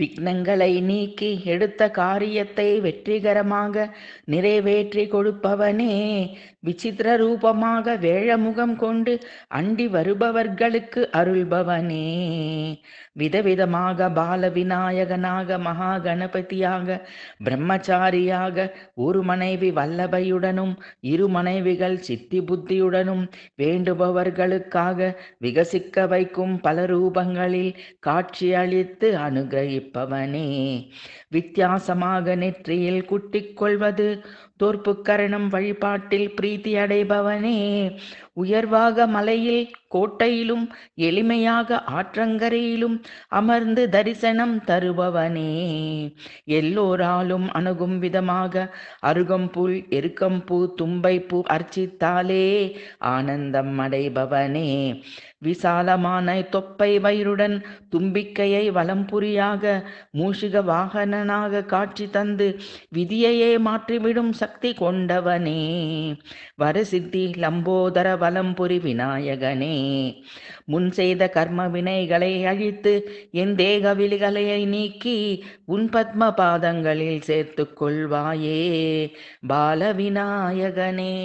விக்னங்களை நீக்கி எடுத்த காரியத்தை வெற்றிகரமாக நிறைவேற்றி கொடுப்பவனே விசித்திர ரூபமாக வேழமுகம் கொண்டு அண்டி வருபவர்களுக்கு அருள்பவனே விதவிதமாக பால விநாயகனாக மகா கணபதியாக பிரம்மச்சாரியாக ஒரு மனைவி வல்லபையுடனும் இரு மனைவிகள் சித்தி புத்தியுடனும் வேண்டுபவர்களுக்காக விகசிக்க வைக்கும் பல ரூபங்களில் காட்சியளித்து அனுகிரகி பவனே வித்தியாசமாக நெற்றியில் குட்டிக் கொள்வது தோற்பு கரணம் வழிபாட்டில் பிரீத்தி அடைபவனே உயர்வாக மலையில் கோட்டையிலும் எளிமையாக ஆற்றங்கரையிலும் அமர்ந்து தரிசனம் தருபவனே எல்லோராலும் அணுகும் விதமாக அருகம்புல் எருக்கம்பூ தும்பைப்பூ அர்ச்சித்தாலே ஆனந்தம் அடைபவனே விசாலமான தொப்பை வயிறுடன் தும்பிக்கையை வலம் புரியாக மூஷிக வாகனனாக காட்சி தந்து விதியையே மாற்றிவிடும் சக்தி கொண்டவனே வரசித்தி லம்போதர வலம்புரி விநாயகனே முன் செய்த கர்ம வினைகளை அழித்து என் தேக விழிகளையை நீக்கி உன் பத்ம பாதங்களில் சேர்த்து கொள்வாயே பால விநாயகனே